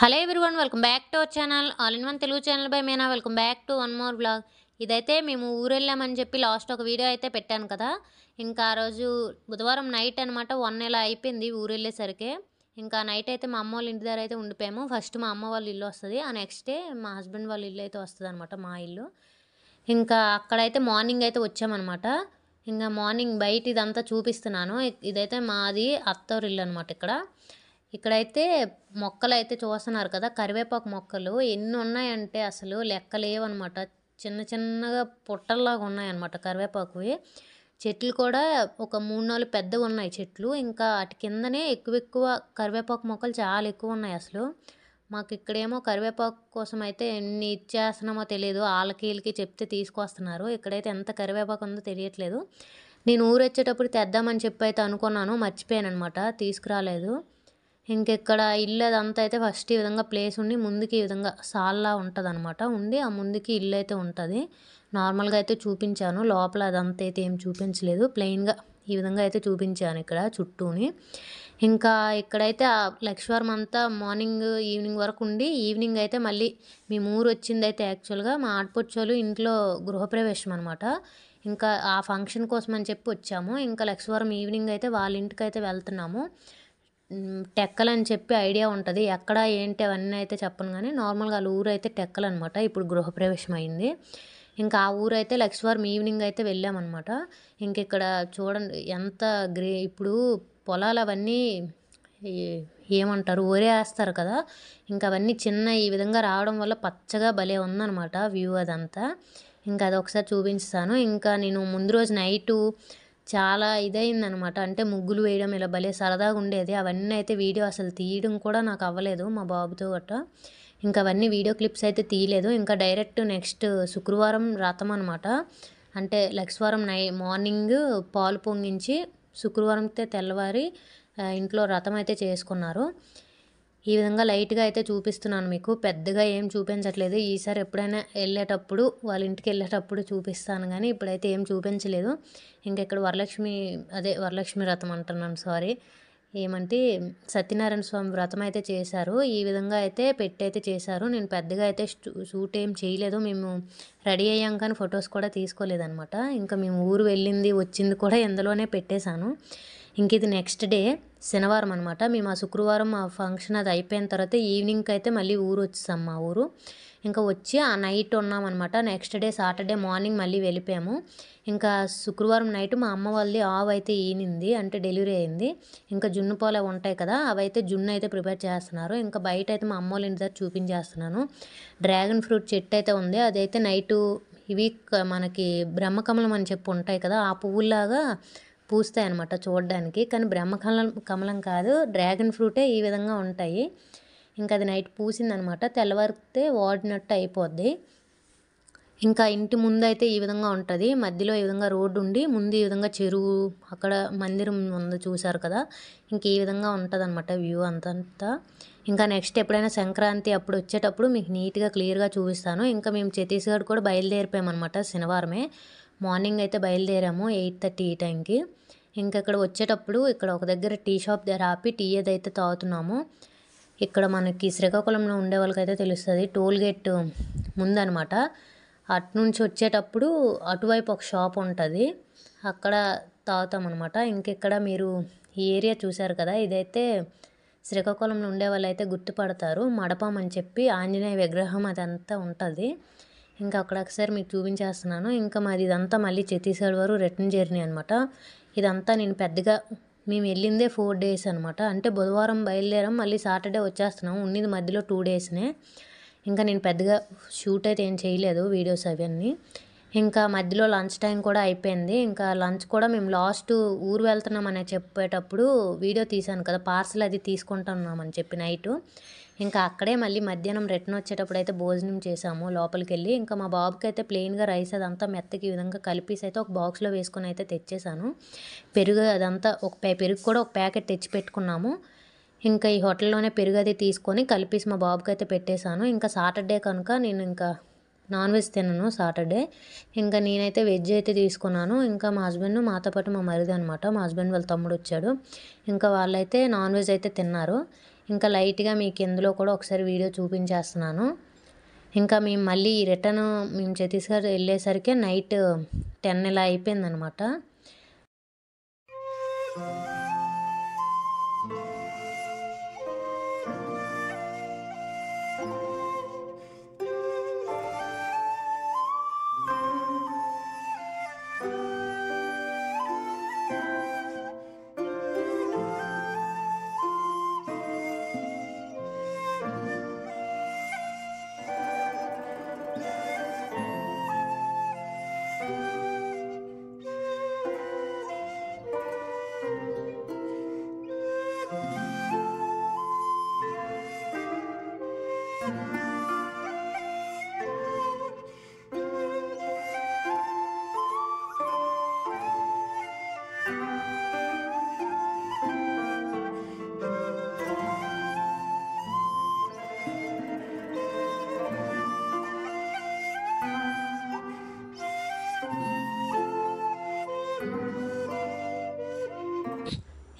hello one welcome back to our channel all in one Telugu channel by మేనా welcome back to one more blog ఇదైతే మేము ఊరెళ్ళామని చెప్పి last ఒక video అయితే పెట్టాను కదా ఇంకా ఆ రోజు బుధవారం నైట్ అనమాట వన్ నెల అయిపోయింది ఊరెళ్ళేసరికి ఇంకా నైట్ అయితే మా అమ్మ వాళ్ళ ఇంటి దగ్గర అయితే ఉండిపోయాము ఫస్ట్ మా అమ్మ వాళ్ళ ఇల్లు వస్తుంది ఆ నెక్స్ట్ డే మా హస్బెండ్ వాళ్ళ ఇల్లు అయితే వస్తుంది అనమాట మా ఇల్లు ఇంకా అక్కడైతే మార్నింగ్ అయితే వచ్చామన్నమాట ఇంకా మార్నింగ్ బయట ఇదంతా చూపిస్తున్నాను ఇదైతే మాది అత్తవరిల్లు అనమాట ఇక్కడ ఇక్కడైతే మొక్కలు అయితే చూస్తున్నారు కదా కరివేపాకు మొక్కలు ఎన్ని ఉన్నాయంటే అసలు లెక్కలేవన్నమాట చిన్న చిన్నగా పుట్టల్లాగా ఉన్నాయన్నమాట కరివేపాకువి చెట్లు కూడా ఒక మూడు నాలుగు పెద్దవి ఉన్నాయి చెట్లు ఇంకా అటు కిందనే ఎక్కువ ఎక్కువ కరివేపాకు మొక్కలు చాలా ఎక్కువ ఉన్నాయి అసలు మాకు ఇక్కడేమో కరివేపాకు కోసం అయితే ఎన్ని ఇచ్చేస్తున్నామో తెలియదు వాళ్ళకి వీళ్ళకి చెప్తే తీసుకొస్తున్నారు ఇక్కడైతే ఎంత కరివేపాకు ఉందో తెలియట్లేదు నేను ఊరు వచ్చేటప్పుడు తెద్దామని చెప్పి అయితే అనుకున్నాను మర్చిపోయాను అనమాట తీసుకురాలేదు ఇంకెక్కడ ఇల్లు అదంతా అయితే ఫస్ట్ ఈ విధంగా ప్లేస్ ఉండి ముందుకి ఈ విధంగా సాల్లా ఉంటుంది అనమాట ఉండి ఆ ముందుకి ఇల్లు అయితే ఉంటుంది నార్మల్గా అయితే చూపించాను లోపల అదంతా అయితే ఏం చూపించలేదు ప్లెయిన్గా ఈ విధంగా అయితే చూపించాను ఇక్కడ చుట్టూని ఇంకా ఇక్కడైతే లక్ష్వరం అంతా మార్నింగ్ ఈవినింగ్ వరకు ఉండి ఈవినింగ్ అయితే మళ్ళీ మీ ఊరు అయితే యాక్చువల్గా మా ఆడపొచ్చోలు ఇంట్లో గృహప్రవేశం అనమాట ఇంకా ఆ ఫంక్షన్ కోసం అని చెప్పి వచ్చాము ఇంకా లక్ష్వరం ఈవినింగ్ అయితే వాళ్ళ ఇంటికి అయితే వెళ్తున్నాము టెక్కలు అని చెప్పి ఐడియా ఉంటుంది ఎక్కడ ఏంటి అవన్నీ అయితే చెప్పను కానీ నార్మల్గా వాళ్ళ ఊరు అయితే టెక్కలు అనమాట ఇప్పుడు గృహప్రవేశం అయింది ఇంకా ఆ ఊరు ఊరైతే లక్ష్మీవారం ఈవినింగ్ అయితే వెళ్ళామన్నమాట ఇంక ఇక్కడ చూడండి ఎంత గ్రే ఇప్పుడు పొలాలు అవన్నీ ఏమంటారు వేస్తారు కదా ఇంకా అవన్నీ చిన్న ఈ విధంగా రావడం వల్ల పచ్చగా భలే ఉందన్నమాట వ్యూ అదంతా ఇంకా అది ఒకసారి చూపించాను ఇంకా నేను ముందు రోజు నైటు చాలా ఇదైందనమాట అంటే ముగ్గులు వేయడం ఇలా భలే సరదాగా ఉండేది అవన్నీ అయితే వీడియో అసలు తీయడం కూడా నాకు అవ్వలేదు మా బాబుతో గట్రా ఇంకా అవన్నీ వీడియో క్లిప్స్ అయితే తీయలేదు ఇంకా డైరెక్ట్ నెక్స్ట్ శుక్రవారం రథం అనమాట అంటే వారం నై మార్నింగ్ పాలు పొంగించి శుక్రవారంతో తెల్లవారి ఇంట్లో రథం అయితే చేసుకున్నారు ఈ విధంగా లైట్గా అయితే చూపిస్తున్నాను మీకు పెద్దగా ఏం చూపించట్లేదు ఈసారి ఎప్పుడైనా వెళ్ళేటప్పుడు వాళ్ళ ఇంటికి వెళ్ళేటప్పుడు చూపిస్తాను కానీ ఇప్పుడైతే ఏం చూపించలేదు ఇంకా ఇక్కడ వరలక్ష్మి అదే వరలక్ష్మి వ్రతం అంటున్నాను సారీ ఏమంటే సత్యనారాయణ స్వామి వ్రతం అయితే చేశారు ఈ విధంగా అయితే పెట్టయితే చేశారు నేను పెద్దగా అయితే షూట్ ఏం చేయలేదు మేము రెడీ అయ్యాం కానీ ఫొటోస్ కూడా తీసుకోలేదనమాట ఇంకా మేము ఊరు వెళ్ళింది వచ్చింది కూడా ఇందులోనే పెట్టేశాను ఇంక ఇది నెక్స్ట్ డే శనివారం అనమాట మేము ఆ శుక్రవారం ఆ ఫంక్షన్ అది అయిపోయిన తర్వాత ఈవినింగ్కి అయితే మళ్ళీ ఊరు వచ్చేసాం మా ఊరు ఇంకా వచ్చి ఆ నైట్ ఉన్నామన్నమాట నెక్స్ట్ డే సాటర్డే మార్నింగ్ మళ్ళీ వెళ్ళిపోయాము ఇంకా శుక్రవారం నైట్ మా అమ్మ వాళ్ళది ఆవ్ అయితే ఈనింది అంటే డెలివరీ అయింది ఇంకా జున్ను పోలే ఉంటాయి కదా అవైతే జున్ను అయితే ప్రిపేర్ చేస్తున్నారు ఇంకా బయట అయితే మా అమ్మ వాళ్ళ ఇంటి దగ్గర చూపించేస్తున్నాను డ్రాగన్ ఫ్రూట్ చెట్టు అయితే ఉంది అదైతే నైటు ఇవి మనకి బ్రహ్మకమలం అని చెప్పి ఉంటాయి కదా ఆ పువ్వులాగా పూస్తాయి అనమాట చూడడానికి కానీ బ్రహ్మకమలం కమలం కాదు డ్రాగన్ ఫ్రూటే ఈ విధంగా ఉంటాయి ఇంకా అది నైట్ పూసిందనమాట తెల్లవారితే వాడినట్టు అయిపోద్ది ఇంకా ఇంటి ముందు అయితే ఈ విధంగా ఉంటుంది మధ్యలో ఈ విధంగా రోడ్డు ఉండి ముందు ఈ విధంగా చెరువు అక్కడ మందిరం ఉంది చూశారు కదా ఇంక ఈ విధంగా ఉంటుంది అనమాట వ్యూ అంతంతా ఇంకా నెక్స్ట్ ఎప్పుడైనా సంక్రాంతి అప్పుడు వచ్చేటప్పుడు మీకు నీట్గా క్లియర్గా చూపిస్తాను ఇంకా మేము ఛత్తీస్గఢ్ కూడా బయలుదేరిపోయామన్నమాట శనివారమే మార్నింగ్ అయితే బయలుదేరాము ఎయిట్ థర్టీ ఈ టైంకి ఇంకా ఇక్కడ వచ్చేటప్పుడు ఇక్కడ ఒక దగ్గర టీ షాప్ దగ్గర ఆపి టీ ఏదైతే తాగుతున్నామో ఇక్కడ మనకి శ్రీకాకుళంలో ఉండే వాళ్ళకైతే తెలుస్తుంది టోల్ గేట్ ముందనమాట అటు నుంచి వచ్చేటప్పుడు అటువైపు ఒక షాప్ ఉంటుంది అక్కడ తాగుతామన్నమాట ఇంకెక్కడ మీరు ఈ ఏరియా చూశారు కదా ఇదైతే శ్రీకాకుళంలో ఉండే వాళ్ళు అయితే గుర్తుపడతారు మడపం అని చెప్పి ఆంజనేయ విగ్రహం అదంతా ఉంటుంది ఇంకా అక్కడ ఒకసారి మీకు చూపించేస్తున్నాను ఇంకా మాది ఇదంతా మళ్ళీ ఛత్తీస్గఢ్ వారు రిటర్న్ జర్నీ అనమాట ఇదంతా నేను పెద్దగా మేము వెళ్ళిందే ఫోర్ డేస్ అనమాట అంటే బుధవారం బయలుదేరాం మళ్ళీ సాటర్డే వచ్చేస్తున్నాం ఉన్నది మధ్యలో టూ డేస్నే ఇంకా నేను పెద్దగా షూట్ అయితే ఏం చేయలేదు వీడియోస్ అవన్నీ ఇంకా మధ్యలో లంచ్ టైం కూడా అయిపోయింది ఇంకా లంచ్ కూడా మేము లాస్ట్ ఊరు వెళ్తున్నామని చెప్పేటప్పుడు వీడియో తీశాను కదా పార్సల్ అది తీసుకుంటున్నామని చెప్పి నైట్ ఇంకా అక్కడే మళ్ళీ మధ్యాహ్నం రిటర్న్ వచ్చేటప్పుడు అయితే భోజనం చేసాము లోపలికి వెళ్ళి ఇంకా మా బాబుకి అయితే ప్లెయిన్గా రైస్ అదంతా మెత్తకి ఈ విధంగా కలిపేసి అయితే ఒక బాక్స్లో వేసుకొని అయితే తెచ్చేసాను పెరుగు అదంతా ఒక పెరుగు కూడా ఒక ప్యాకెట్ తెచ్చి పెట్టుకున్నాము ఇంకా ఈ హోటల్లోనే పెరుగు అది తీసుకొని కలిపేసి మా బాబుకి అయితే పెట్టేశాను ఇంకా సాటర్డే కనుక నేను ఇంకా నాన్ వెజ్ తినను సాటర్డే ఇంకా నేనైతే వెజ్ అయితే తీసుకున్నాను ఇంకా మా హస్బెండ్ మాతో పాటు మా మరిది అనమాట మా హస్బెండ్ వాళ్ళ తమ్ముడు వచ్చాడు ఇంకా వాళ్ళైతే నాన్ వెజ్ అయితే తిన్నారు ఇంకా లైట్గా మీకు ఇందులో కూడా ఒకసారి వీడియో చూపించేస్తున్నాను ఇంకా మేము మళ్ళీ రిటర్న్ మేము ఛత్తీస్గఢ్ వెళ్ళేసరికి నైట్ టెన్ ఇలా అయిపోయిందనమాట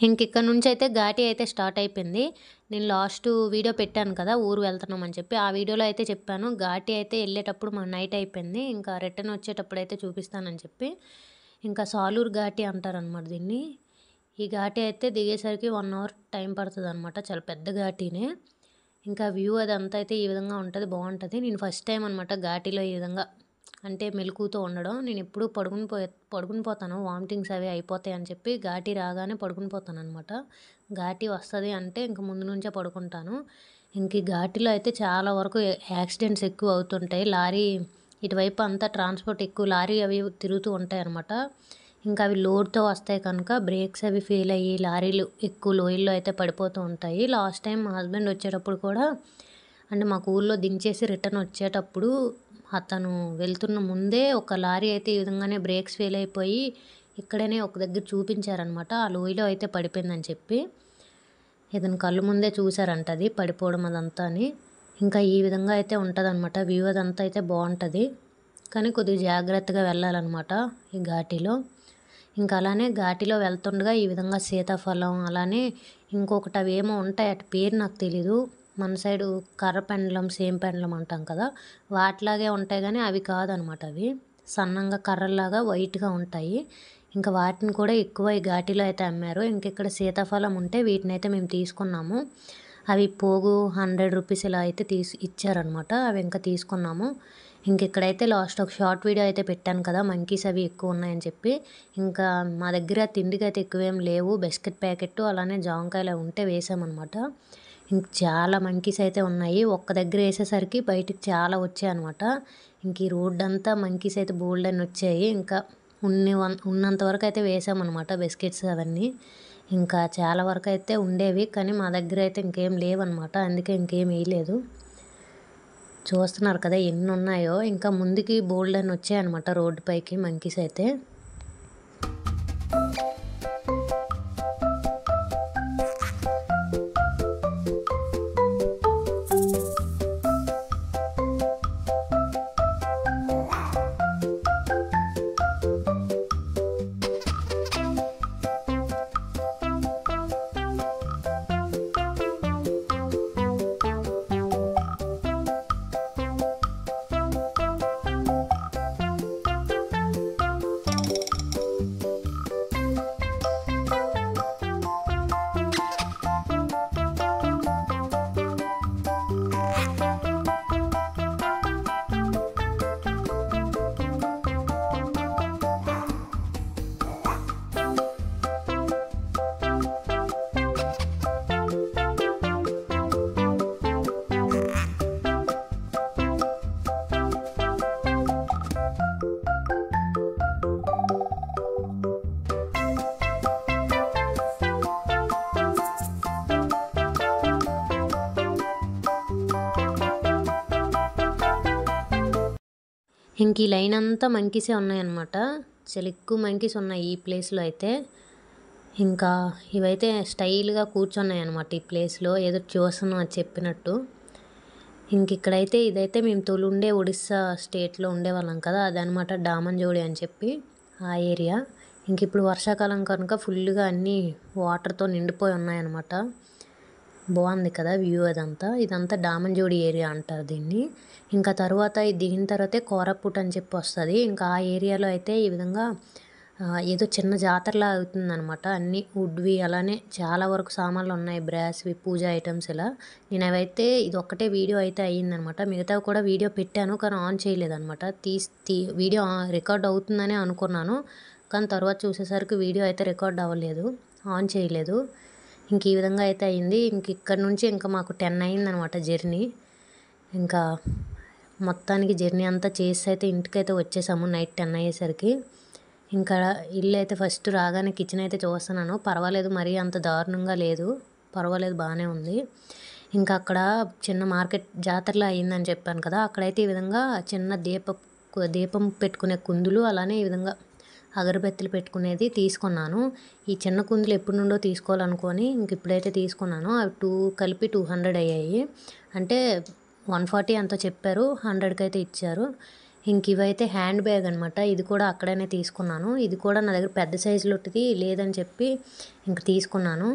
ఇంక ఇక్కడ నుంచి అయితే ఘాటి అయితే స్టార్ట్ అయిపోయింది నేను లాస్ట్ వీడియో పెట్టాను కదా ఊరు వెళ్తున్నాం అని చెప్పి ఆ వీడియోలో అయితే చెప్పాను ఘాటి అయితే వెళ్ళేటప్పుడు మా నైట్ అయిపోయింది ఇంకా రిటర్న్ వచ్చేటప్పుడు అయితే చూపిస్తానని చెప్పి ఇంకా సాలూరు ఘాటి అంటారనమాట దీన్ని ఈ ఘాటి అయితే దిగేసరికి వన్ అవర్ టైం పడుతుంది అనమాట చాలా పెద్ద ఘాటీనే ఇంకా వ్యూ అదంతా అయితే ఈ విధంగా ఉంటుంది బాగుంటుంది నేను ఫస్ట్ టైం అనమాట ఘాటీలో ఈ విధంగా అంటే మెలకువతో ఉండడం నేను ఎప్పుడూ పడుకుని పోయే పడుకుని పోతాను వామిటింగ్స్ అవి అయిపోతాయి అని చెప్పి ఘాటి రాగానే పడుకుని పోతాను అనమాట ఘాటి వస్తుంది అంటే ఇంక ముందు నుంచే పడుకుంటాను ఇంక ఘాటిలో అయితే చాలా వరకు యాక్సిడెంట్స్ ఎక్కువ అవుతుంటాయి లారీ ఇటువైపు అంతా ట్రాన్స్పోర్ట్ ఎక్కువ లారీ అవి తిరుగుతూ ఉంటాయి అనమాట ఇంకా అవి లోడ్తో వస్తాయి కనుక బ్రేక్స్ అవి ఫెయిల్ అయ్యి లారీలు ఎక్కువ లోయల్లో అయితే పడిపోతూ ఉంటాయి లాస్ట్ టైం మా హస్బెండ్ వచ్చేటప్పుడు కూడా అంటే మాకు ఊళ్ళో దించేసి రిటర్న్ వచ్చేటప్పుడు అతను వెళ్తున్న ముందే ఒక లారీ అయితే ఈ విధంగానే బ్రేక్స్ ఫెయిల్ అయిపోయి ఇక్కడనే ఒక దగ్గర చూపించారనమాట ఆ లోయలో అయితే పడిపోయిందని చెప్పి ఇతను కళ్ళు ముందే చూశారంట అది పడిపోవడం అదంతా అని ఇంకా ఈ విధంగా అయితే ఉంటుందన్నమాట వ్యూ అదంతా అయితే బాగుంటుంది కానీ కొద్దిగా జాగ్రత్తగా వెళ్ళాలన్నమాట ఈ ఘాటీలో ఇంకా అలానే ఘాటిలో వెళ్తుండగా ఈ విధంగా సీతాఫలం అలానే ఇంకొకటి అవి ఏమో ఉంటాయి అటు పేరు నాకు తెలీదు మన సైడు కర్ర పెండలం సేమ్ పెండలం అంటాం కదా వాటిలాగే ఉంటాయి కానీ అవి కాదనమాట అవి సన్నంగా కర్రల్లాగా వైట్గా ఉంటాయి ఇంకా వాటిని కూడా ఎక్కువ ఈ ఘాటిలో అయితే అమ్మారు ఇంక ఇక్కడ సీతాఫలం ఉంటే వీటిని అయితే మేము తీసుకున్నాము అవి పోగు హండ్రెడ్ రూపీస్ ఇలా అయితే తీసి ఇచ్చారనమాట అవి ఇంకా తీసుకున్నాము ఇంక ఇక్కడైతే లాస్ట్ ఒక షార్ట్ వీడియో అయితే పెట్టాను కదా మంకీస్ అవి ఎక్కువ ఉన్నాయని చెప్పి ఇంకా మా దగ్గర తిండికి అయితే ఎక్కువేం లేవు బిస్కెట్ ప్యాకెట్ అలానే జాంకాయలు ఉంటే వేసామన్నమాట ఇంక చాలా మంకీస్ అయితే ఉన్నాయి ఒక్క దగ్గర వేసేసరికి బయటికి చాలా వచ్చాయి అనమాట ఇంక ఈ రోడ్ అంతా మంకీస్ అయితే బోల్డ్ అని వచ్చాయి ఇంకా ఉన్ని ఉన్నంత వరకు అయితే వేసామన్నమాట బిస్కెట్స్ అవన్నీ ఇంకా చాలా వరకు అయితే ఉండేవి కానీ మా దగ్గర అయితే ఇంకేం లేవన్నమాట అందుకే ఇంకేం వేయలేదు చూస్తున్నారు కదా ఎన్ని ఉన్నాయో ఇంకా ముందుకి బోల్డ్ అని అనమాట రోడ్డు పైకి మంకీస్ అయితే ఇంక ఈ లైన్ అంతా మంకీసే ఉన్నాయన్నమాట చాలా ఎక్కువ మంకీస్ ఉన్నాయి ఈ ప్లేస్లో అయితే ఇంకా ఇవైతే స్టైల్గా కూర్చున్నాయి అనమాట ఈ ప్లేస్లో ఏదో చూస్తున్నాం అని చెప్పినట్టు ఇంక ఇక్కడైతే ఇదైతే మేము తొలుండే ఒడిస్సా స్టేట్లో ఉండేవాళ్ళం కదా అదనమాట డామన్జోడి అని చెప్పి ఆ ఏరియా ఇంక ఇప్పుడు వర్షాకాలం కనుక ఫుల్గా అన్నీ వాటర్తో నిండిపోయి ఉన్నాయన్నమాట బాగుంది కదా వ్యూ అదంతా ఇదంతా డామన్జోడి ఏరియా అంటారు దీన్ని ఇంకా తర్వాత దిగిన తర్వాతే కోరపుట్ అని చెప్పి వస్తుంది ఇంకా ఆ ఏరియాలో అయితే ఈ విధంగా ఏదో చిన్న జాతరలా అవుతుందనమాట అన్నీ వుడ్వి అలానే చాలా వరకు సామాన్లు ఉన్నాయి బ్రాస్వి పూజా ఐటమ్స్ ఇలా నేను అవైతే ఇది ఒక్కటే వీడియో అయితే అయ్యిందనమాట మిగతా కూడా వీడియో పెట్టాను కానీ ఆన్ చేయలేదనమాట తీసి తీ వీడియో రికార్డ్ అవుతుందనే అనుకున్నాను కానీ తర్వాత చూసేసరికి వీడియో అయితే రికార్డ్ అవ్వలేదు ఆన్ చేయలేదు ఇంక ఈ విధంగా అయితే అయింది ఇంక ఇక్కడ నుంచి ఇంకా మాకు టెన్ అయిందనమాట జర్నీ ఇంకా మొత్తానికి జర్నీ అంతా చేసి అయితే ఇంటికి అయితే వచ్చేసాము నైట్ టెన్ అయ్యేసరికి ఇంకా ఇల్లు అయితే ఫస్ట్ రాగానే కిచెన్ అయితే చూస్తున్నాను పర్వాలేదు మరీ అంత దారుణంగా లేదు పర్వాలేదు బాగానే ఉంది ఇంకా అక్కడ చిన్న మార్కెట్ జాతరలో అయిందని చెప్పాను కదా అక్కడైతే ఈ విధంగా చిన్న దీప దీపం పెట్టుకునే కుందులు అలానే ఈ విధంగా అగరబత్తులు పెట్టుకునేది తీసుకున్నాను ఈ చిన్న కుందులు ఎప్పటి నుండో తీసుకోవాలనుకొని ఇంక ఇప్పుడైతే తీసుకున్నాను అవి టూ కలిపి టూ హండ్రెడ్ అయ్యాయి అంటే వన్ ఫార్టీ అంతా చెప్పారు హండ్రెడ్కి అయితే ఇచ్చారు ఇంక ఇవైతే హ్యాండ్ బ్యాగ్ అనమాట ఇది కూడా అక్కడనే తీసుకున్నాను ఇది కూడా నా దగ్గర పెద్ద సైజులోటిది లేదని చెప్పి ఇంక తీసుకున్నాను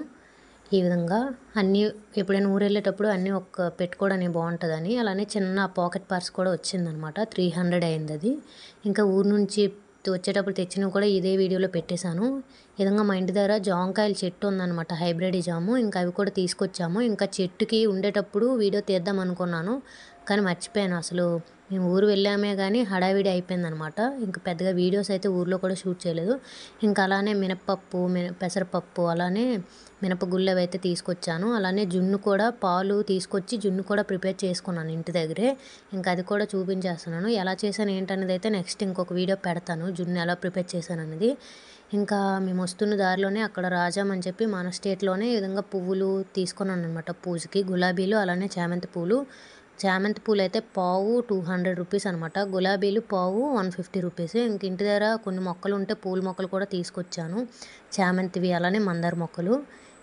ఈ విధంగా అన్నీ ఎప్పుడైనా ఊరు వెళ్ళేటప్పుడు అన్నీ ఒక పెట్టుకోవడానికి బాగుంటుందని అలానే చిన్న పాకెట్ పర్స్ కూడా వచ్చిందనమాట త్రీ హండ్రెడ్ అయింది అది ఇంకా ఊరు నుంచి వచ్చేటప్పుడు తెచ్చినవి కూడా ఇదే వీడియోలో పెట్టేశాను విధంగా మా ఇంటి దగ్గర జాంకాయల చెట్టు ఉందన్నమాట హైబ్రిడ్ జాము ఇంకా అవి కూడా తీసుకొచ్చాము ఇంకా చెట్టుకి ఉండేటప్పుడు వీడియో తీద్దాం అనుకున్నాను కానీ మర్చిపోయాను అసలు మేము ఊరు వెళ్ళామే కానీ హడావిడి అయిపోయిందనమాట ఇంకా పెద్దగా వీడియోస్ అయితే ఊర్లో కూడా షూట్ చేయలేదు ఇంకా అలానే మినప్పప్పు మిన పెసరపప్పు అలానే మినపగుళ్ళు అయితే తీసుకొచ్చాను అలానే జున్ను కూడా పాలు తీసుకొచ్చి జున్ను కూడా ప్రిపేర్ చేసుకున్నాను ఇంటి దగ్గరే ఇంకా అది కూడా చూపించేస్తున్నాను ఎలా చేశాను ఏంటనేది అయితే నెక్స్ట్ ఇంకొక వీడియో పెడతాను జున్ను ఎలా ప్రిపేర్ చేశాను అనేది ఇంకా మేము వస్తున్న దారిలోనే అక్కడ రాజాం అని చెప్పి మన స్టేట్లోనే ఈ విధంగా పువ్వులు తీసుకున్నాను అనమాట పూజకి గులాబీలు అలానే చామంతి పూలు చామంతి పూలు అయితే పావు టూ హండ్రెడ్ రూపీస్ అనమాట గులాబీలు పావు వన్ ఫిఫ్టీ రూపీస్ ఇంక ఇంటి దగ్గర కొన్ని మొక్కలు ఉంటే పూల మొక్కలు కూడా తీసుకొచ్చాను చామంతివి అలానే మందార మొక్కలు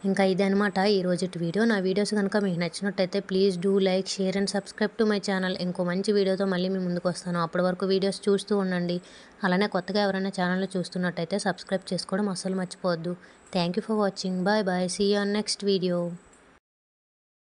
ఇంకా ఇదనమాట ఈరోజు వీడియో నా వీడియోస్ కనుక మీకు నచ్చినట్టయితే please do like share and subscribe to my channel ఇంకో మంచి వీడియోతో మళ్ళీ మీ ముందుకు వస్తాను అప్పటి వరకు వీడియోస్ చూస్తూ ఉండండి అలానే కొత్తగా ఎవరైనా ఛానల్ చూస్తున్నట్టయితే సబ్స్క్రైబ్ చేసుకోవడం అస్సలు మర్చిపోవద్దు thank for watching bye bye see you next video